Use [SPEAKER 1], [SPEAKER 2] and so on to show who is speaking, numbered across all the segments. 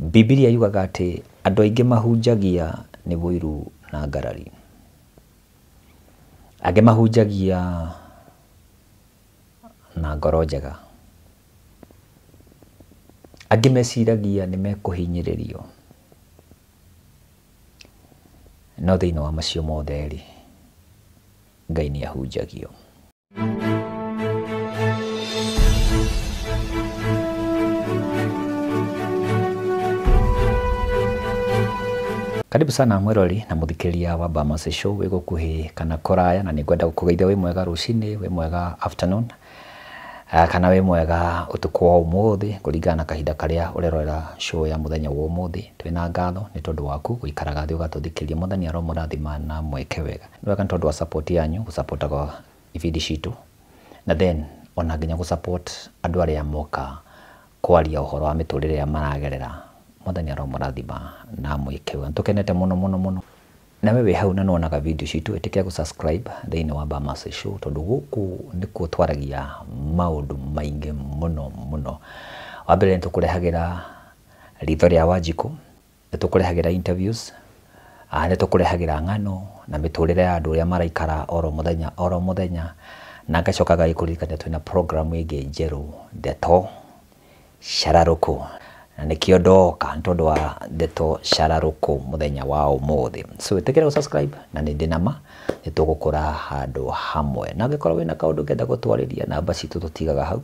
[SPEAKER 1] Bibilia yugaga atä andå aingä mahunjagia nä wåiru na ngarari angä mahunjagia na ngoro njega angä meciragia nä mekå hinyä rä rio no thä inä wa macio mothe ngai nä ahunjagio karibu sana mwirori na muthikiriria wa Bamose Show wi gukuhi kana kuraya na ningwenda gukugeithia wi mwega rucini wi mwega afternoon ah, kana wi mwega utuku wa umuthi kuringana na kahinda karia urerorera show ya muthenya wa umuthi twi na ngatho ni tondu waku guikaraga thi ugatuthikiria muthenya ro murathima na mweke wega ni wega ni tondu wa support yanyu gusapotaga ibindi citu na then ona nginya gusupport andu aria moka kwaria uhoro wa miturire ya maragerera mwathani aromũrathima na mwĩkega nĩtũkenete mũno mũno mũno na wĩ hau na nĩwonaga video citũ ĩtĩkia gũsubscribe thĩinĩ wa Bamasa Show tondũ gũkũ nĩkuo twaragia maũndũ maingĩ mũno mũno wa mbere nĩtũkũrehagĩra ritho rĩa Wanjikũ nĩtũkũrehagĩra interviews ah, nĩtũkũrehagĩra ng'ano na mĩtũrĩre ya andũ ũrĩa maraikara oro mũthenya oro mũthenya na ngacoka gagĩkũririkania twĩna programu ĩngĩ njerũ ndeto shararuku na nikio doka ntondo wa ndeto cararuku muthenya wa umuthi so witikire ku subscribe na ndi ndinama ni tugukura handu hamwe na ngikorwo wina kaundu ngenda gutwariria na basi tututigaga hau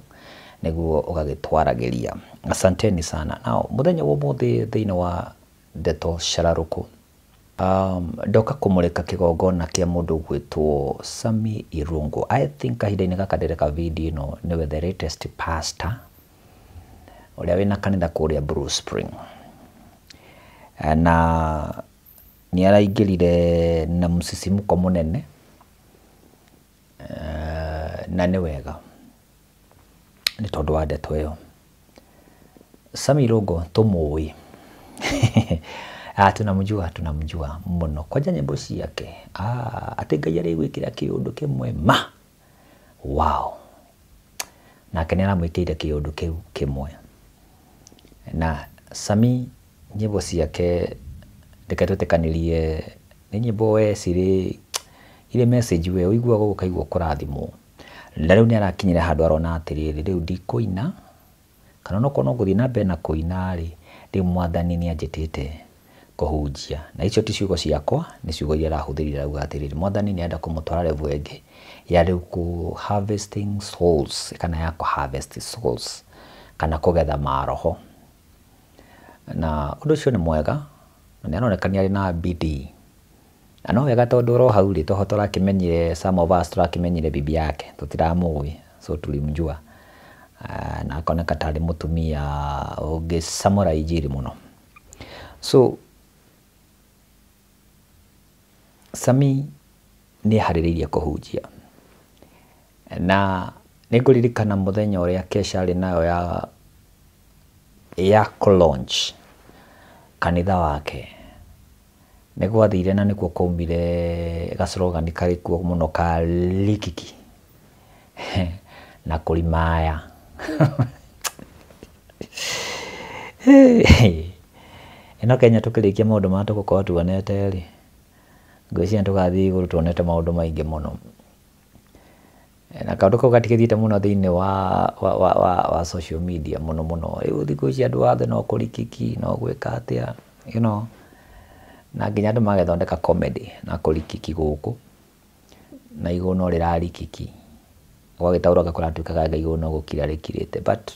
[SPEAKER 1] niguo ugagitwaragiria asanteni sana nao muthenya wa umuthi thiini wa ndeto cararuku um, ndoka kumurika kigongona kia mundu gwitwo Sami Irungu i think kahinda-inĩ gaka ndĩreka video ĩno nĩwe the latest pastor uria wina kanitha kuria Blue Spring eh, na ni araingirire na msisimuko munene eh, na ni wega nä tondå wa ndeto ä yo sami rogo tå må ä tå na må njua må no kwanja nyä mbo ciake ah, atä ngai arä gwä kä ra kä å ndå kä mwe ma wow nake nä aramwä kä ire kä å ndå kä mwe na Sami nyimbo ciake reke twĩtĩkanirie nĩ nyimbo we cirĩ irĩ message we ũiguaga ũkaigua kũrathimwo na rĩu nĩ arakinyire handũ arona atĩrĩrĩ rĩu ndikũina kana onokorwo no gũthiĩ na mbere na kũina rĩ rĩu mwathani nĩ anjĩtĩte kũhunjia na icio ti ciugo ciakwa nĩ ciugo iria arahũthĩrire arauga atĩrĩrĩ mwathani nĩ arenda kũmũtwara revo ĩngĩ ya rĩu kũ harvesting souls kana ya kũ harvest souls kana kũgetha maroho na undu cio ni mwega na ni aronekana arĩ na bd na no wega tondũ oro hau rĩ toho tũrakĩmenyire some of us tũrakĩmenyire bibi yake tũtiramũĩ so tulimjua uh, na akoneka mutumia mũtumia ũngĩ samuraijiri muno so Sami ni eharĩrĩirie kũhunjia na ni ngũririkana muthenya ũrĩa Kesha arĩ nayo ya ya Cloonge kanitha wake nä gwathire na nä kuo kaumire gacorogani karä kuo må no ka rikiki na kå rimaya ä kenya tå kä rä kia maå ndå maa tå gå korwo tuonete rä ngwä nä tå gathiä igå rå tuonete maå ndå maingä må no Eh, na kaundu kau gatigithiite muno thiini wa wa, wa, wa wa social media muno muno riu thiku ici andu othe no kurikiki no gwika atia you know na nginya andu magethondeka comedy na kurikiki guku na igå no rä rarikiki gwagä taå roga kå ratuä kaga igå no gå kira rä kirä te but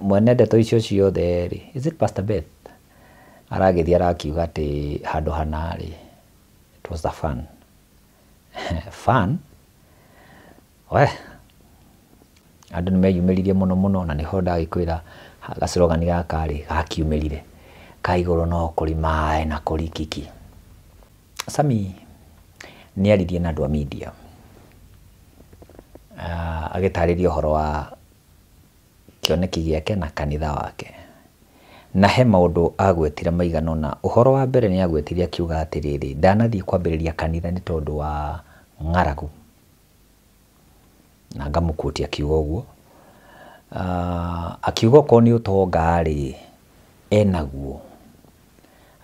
[SPEAKER 1] mwene ndeto icio ciothe rä is it pastor beth aragä thiä arakiuga atä handå hana it was the fun fun we andå nä meyumä må no na nä ho kwä ra gacirogani gakarä gakiumä rire kaigå rå no kå rä maä na kå rikiki sami nä aririe na andå a media uh, ah, agä tarä ria å horo wa kĩoneki gĩake na kanitha wake na he maũndũ agwetire maigana ũna ũhoro wa mbere nĩ agwetire akiuga atĩrĩrĩ ndanathiĩ kwambĩrĩria kanitha nĩ tondũ wa ng'aragu na ngamukuti akiuga uguo ah, akiuga ko ni utonga ri enaguo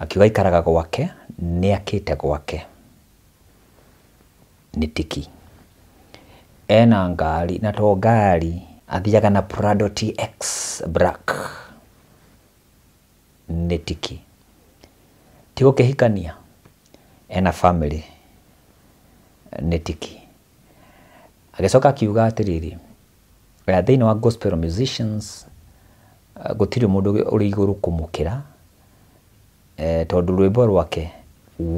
[SPEAKER 1] akiuga ikaraga gwake ni akite gwake ni tiki ena ngari na to ngari athiaga na Prado TX black ni tiki tigukihikania ena family ni tiki agicoka kiuga atiriri ya thĩinĩ wa gospel musicians ah, gũtirĩ mũndũ uri igũrũ kumukira eh, tondũ rwĩmbo rwake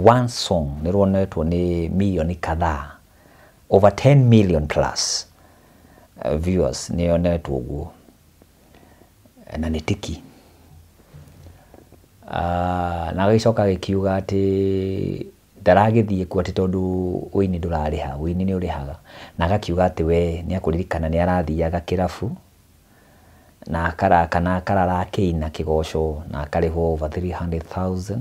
[SPEAKER 1] one song nĩ ruonetwo nĩ milioni kadha over 10 million plus uh, viewers nĩ yonetwo guo eh, na nĩ tiki uh, na agĩcoka agĩkiuga ati ndaragithie ku atä tondå å ini ndå rarä ha å ini nä å haga na gakiuga ati we ni akuririkana ni arathiaga kä na akara kana akarara akäina kä goco na akarä hwo over 300,000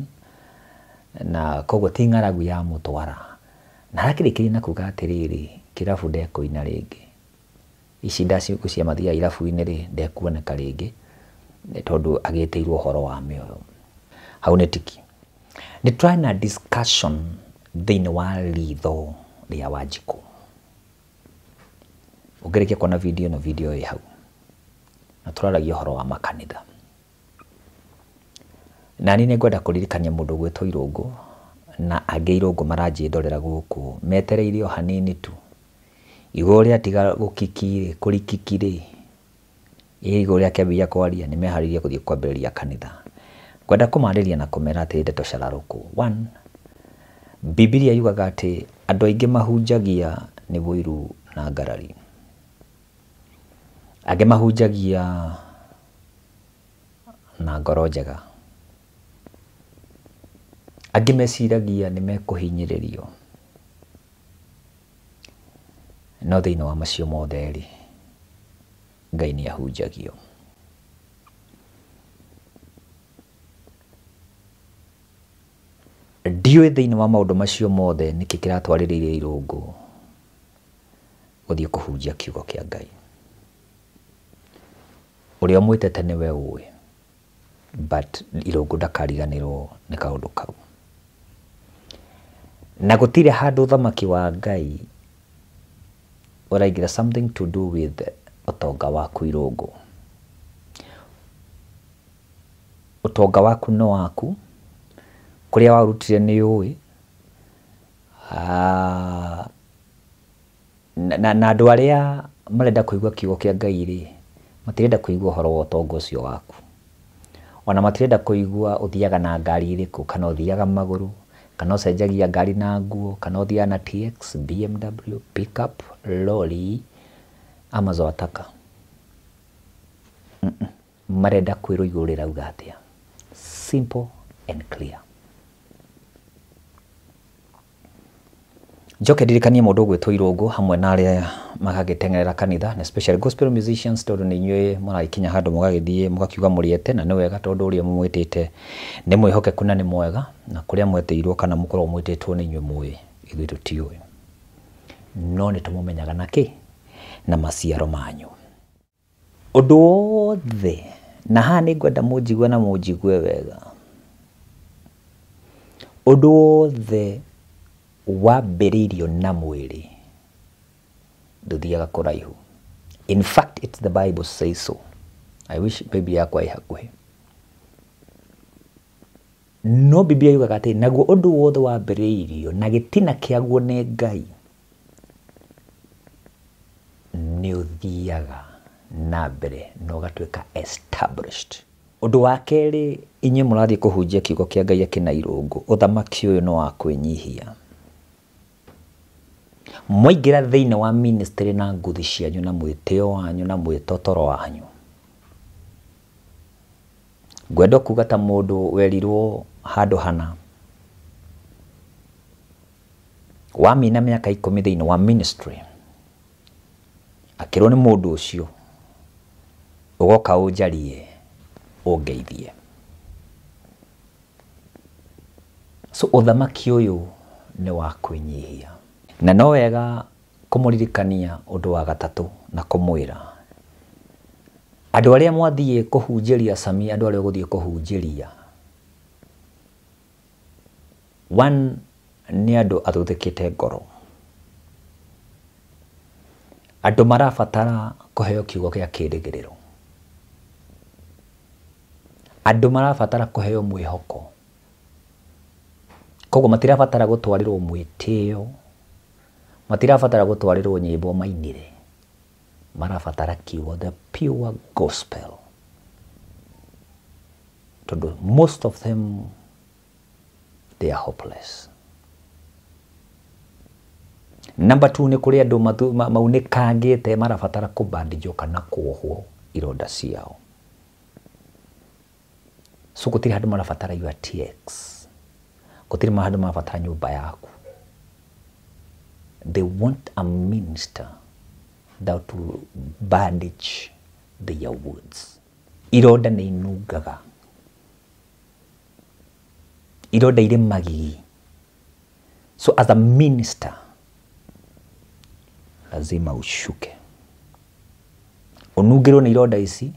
[SPEAKER 1] na kogo ti ng'aragu ya mutwara na arakä rä na kuga atä rä rä kä rabu ina rä ngä ici ndaciku cia mathia irabu-inä ri ndekuoneka rä ngä tondå agä tä irwo horo wa mioyo oyo hau nä tiki nä twarä na discussion thä wa ritho rä a wanjikå å ngä rä kia kuona video no video ä hau na tå raragia å horo wa makanitha ni nä ngwenda kå ririkania må ndå gwä gwätwo irå na angä irå maranjä ndorera gå metereire o hanini tu igå rä tiga gå kikirä kå rikikirä igå rä akä ambä kwaria nä meharä irie gå thiä kwambä rä ria kanitha ngwenda kũmarĩria na mera atä ndeto kå bibiria yugaga atä andå aingä mahunjagia nĩ wũiru na ngarari angä mahunjagia na ngoro njega angä meciragia nĩ mekũhinyĩrĩrio no thĩinĩ wa macio mothe-rĩ ngai nä ahunjagio ndiũĩ thĩinĩ wa maũndũ macio mothe nĩkĩ kĩratwarĩrĩire irũngũ gũthiĩ kũhunjia kiugo kĩa Ngai ũrĩa ũmwĩtete nĩwe ũĩ but irũngũ ndakariganĩrwo nĩ kaũndũ kau na gũtirĩ handũ thamaki wa Ngai ũraigĩra something to do with ũtonga waku irũngũ ũtonga waku no waku kuria warutire ni uwi ah, na andu aria marenda kuigua kiugo kia ngai ri matirenda kuigua horo wa utongo cio waku ona matirenda kuigua uthiaga na ngari iriku kana uthiaga maguru kana ucenjagia ngari na nguo kana uthiaga na TX, BMW, pickup, lorry Amazon ataka mm -mm. marenda kwirwo atia simple and clear njoke ndirikanie må ndå å gwä two irå hamwe na arä a kanitha na special gospel musicians tondå nä inyuä maragäkinya handå mågagäthiä mågakiuga må rä ete na nä wega tondå å rä ni mwä tä te nä mwä nä mwega na kå rä kana må korwo ni tä two nä inyuä tå tiå no na kä na maciaro manyu å ndå wothe na haha nä ngwenda må na må wega å ndå wothe wambĩrĩirio na mwĩrĩ ndũthiaga kũraihu in fact it's the bible say so i wish bible yakwa ĩ hakuhĩ no biblia yugaga atĩ naguo ũndũ wothe wambĩrĩirio na gĩtina kĩaguo nĩ ngai nĩ ũthiaga na mbere na ũgatuĩka established ũndũ wa kerĩ inyuĩ mũrathiĩ kũhunjia kiugo kĩa ngai akĩna irũngu ũthamaki ũyũ nĩ wa kwĩnyihia mwaingĩra thiini wa ministry na nguthi cianyu na mwĩtĩo wanyu na toro wanyu ngwenda kuga ta mũndũ werirwo handũ hana wamina miaka ikũmi thiini wa ministry akĩrwo nĩ mũndũ ũcio ũgoka ũnjarie ũngeithie so ũthamaki ũyũ nĩ wa kwĩnyihia na no wega kumuririkania undu wa gatatu na kumwira andu aria mwathiä kuhunjiria sami andu aria guthie kuhunjiria one nä andå athuthäkite ngoro andå marabatara kũheo kiugo gĩa kĩrĩgĩrĩro andå marabatara kũheo mwĩhoko koguo matirabatara gutwarirwo mwĩtĩo matirabatara gutwarirwo nyimbo mainire marabatara kiugo the pure gospel tondu most of them they are hopeless namba tu nä kå rä andå maunäkangä te marabatara kå bandinjwo kana kuohwo ironda ciao so gå tirä handå marabatara your tx gå tirä handå marabatara nyå mba yaku They want a minister that will bandage their words. Iroda nä inungaga iroda irä magigi so as a minister lazima ushuke unungirwo nä ironda ici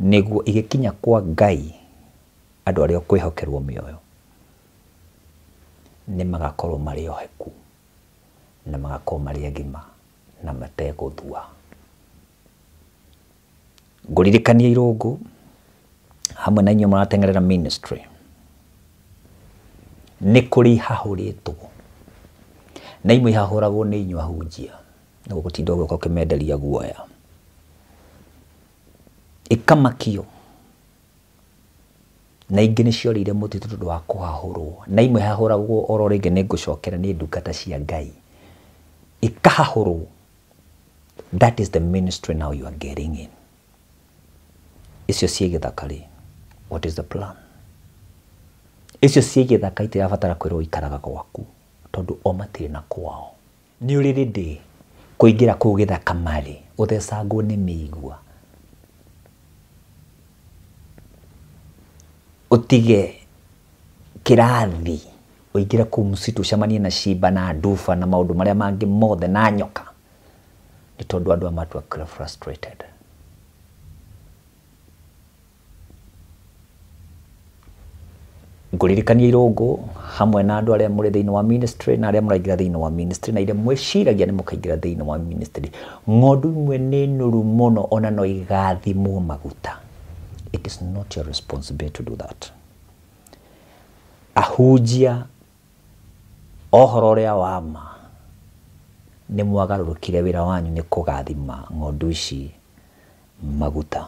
[SPEAKER 1] niguo igäkinya kwa ngai andå arä a å kwä hokerwo mä oyo nä magakorwo marä oheku na magakorwo marĩ agima na mategũthua ngũririkania irũngũ hamwe na inyuĩ mũrateng'erera ministry nĩ rä ihahũrĩtwo na imwe ihahũragwo nĩ inyuĩ ahunjia nĩguo gũtinda ũgĩũka menderia guoya ikamakio na ingĩ nĩ ciorĩire mũtitũ tondå wa kũhahũrwo na imwe hahũragwo oro nä ngå cokera nä ndungata cia Ngai Ikahuru. That is the ministry now you are getting in. icio ciĩ gĩthaka what is the plan icio ciĩ gĩthaka itirabatara kwĩrwo ikaraga gwaku tondũ o matirĩ na kwao gä thaka marä å thecangwo nä mä igua å tige kä rathi uigira kå msitu ucemanie na cimba na adufa na maå ndå marä a mangä mothe na nyoka nä tondå andå a matuakire frustrated ngåririkania irå hamwe na andå arä a må rä thä inä wa ministry na arä a må raingä ra thä wa ministry na iria mwäciragia nä må kaingä ra thä wa ministry ngodu imwe nä nuru må no ona no mu maguta it is not your responsibility to do that ahunjia ohoro ria wama nä mwagarå wä ra wanyu nä kå ng'ondu ici maguta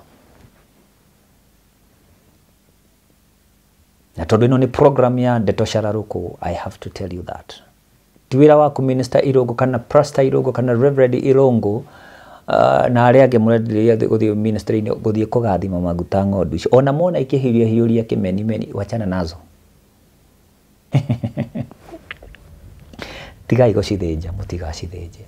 [SPEAKER 1] na tondå ä no program ya ndeto cararå i have to tell you that ti wä waku minister irungu kana prasta irungu kana reverend irungu Uh, ah, na arä angä må renderia gå thiä gå thiä kå maguta ng'ondu icio ona mona ikä hiria hiå ria kä wachana nazo 무티가 이것이 되자 무티가시 되지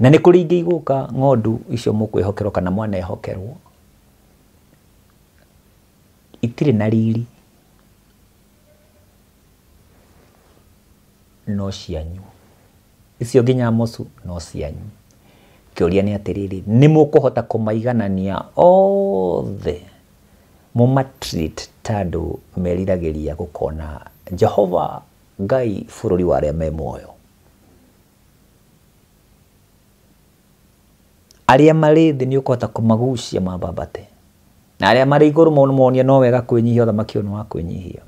[SPEAKER 1] na nä kå rä ingä igåka ng'ondu icio må kwä hokerwo kana mwana ehokerwo itirä na riri no cianyu icio nginya mocu no cianyu kä å nä atä rä rä nä må kå hota kå maiganania othe oh, tandå meriragä ria gå kona jehova ngai bå rå ri wa arä a me muoyo arä a marä thä nä å kohota kå magucia mambambate na arä a marä igå rå monia no wega kwä nyihia å thamaki å nä wa kwä nyihia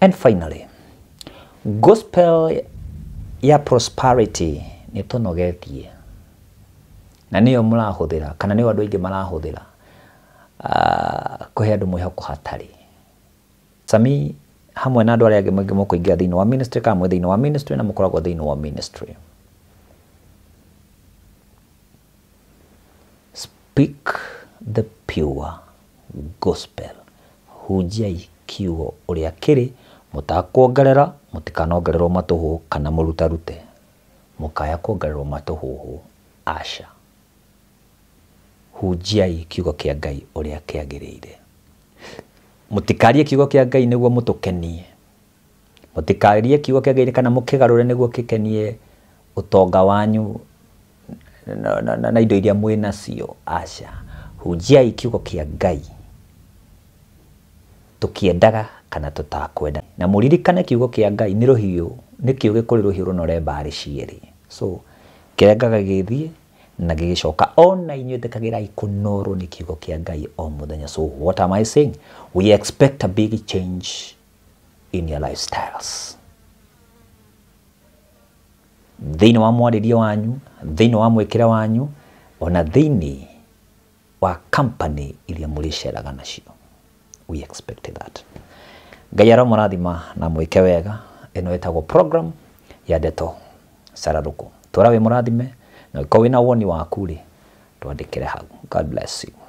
[SPEAKER 1] and finally gospel ya prosperity nä tå nogetie na thä ra kana nĩyo andũ aingĩ he ah, kũhe andũ mwĩhoko hatarĩ sami hamwe na andå arä a angä mũkåingä thä inä wa ministry kana mwä thä inä wa ministry na mũkoragwo thä inä wa ministry speak the pure gospel hunjiai kiugo å rä a kä rä mũtakuongerera mũtikanongererwo matũhå kana må kaya kuongererwo hå asha hunjiai kiugo kia ngai uria kiagiriire mutikarie kiugo kia ngai niguo mutukenie mutikarie kiugo kia ngai kana mukigarure niguo kikenie utonga wanyu na, na, na, na indo iria mwi nacio aca hunjiai kiugo kia ngai tukiendaga kana tutakwenda na muririkane kiugo kia ngai ni ruhiu nikio gikuri ruhiu runo re mbari cieri so kirengaga githie na gigicoka ona inyuä thäkagärai kå norwo nä kiugo kä a ngai o må thenya so what am I saying we expect a big change in your lifestyles thä wa mwarä wanyu thä wa mwä wanyu ona thä wa company iria må rä ceraga nacio we expect that ngai ara rathima na mwä wega ä no ä program ya ndeto cararå kå tå ra wä må rathime na wina woni waku rä twandä kä re hau god bless you